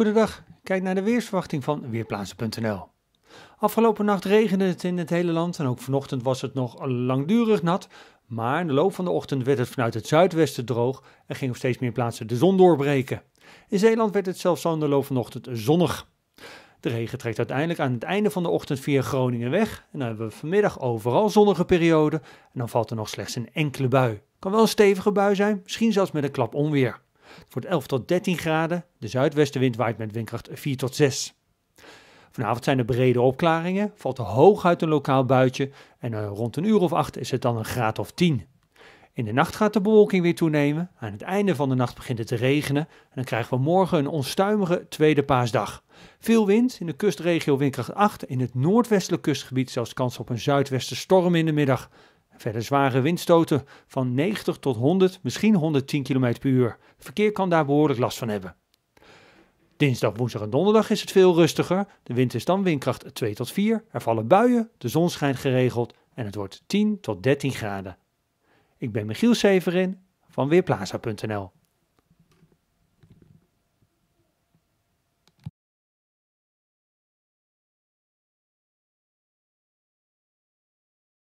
Goedendag, kijk naar de weersverwachting van Weerplaatsen.nl. Afgelopen nacht regende het in het hele land en ook vanochtend was het nog langdurig nat. Maar in de loop van de ochtend werd het vanuit het zuidwesten droog en ging op steeds meer plaatsen de zon doorbreken. In Zeeland werd het zelfs zo in de loop van de ochtend zonnig. De regen trekt uiteindelijk aan het einde van de ochtend via Groningen weg. En dan hebben we vanmiddag overal zonnige perioden. En dan valt er nog slechts een enkele bui. Kan wel een stevige bui zijn, misschien zelfs met een klap onweer. Het wordt 11 tot 13 graden. De zuidwestenwind waait met windkracht 4 tot 6. Vanavond zijn er brede opklaringen, valt er hooguit een lokaal buitje en eh, rond een uur of acht is het dan een graad of 10. In de nacht gaat de bewolking weer toenemen. Aan het einde van de nacht begint het te regenen. En dan krijgen we morgen een onstuimige tweede paasdag. Veel wind, in de kustregio windkracht 8. In het noordwestelijk kustgebied zelfs kans op een zuidwestenstorm in de middag. Verder zware windstoten van 90 tot 100, misschien 110 km per uur. Verkeer kan daar behoorlijk last van hebben. Dinsdag, woensdag en donderdag is het veel rustiger. De wind is dan windkracht 2 tot 4. Er vallen buien, de zon schijnt geregeld en het wordt 10 tot 13 graden. Ik ben Michiel Severin van Weerplaza.nl.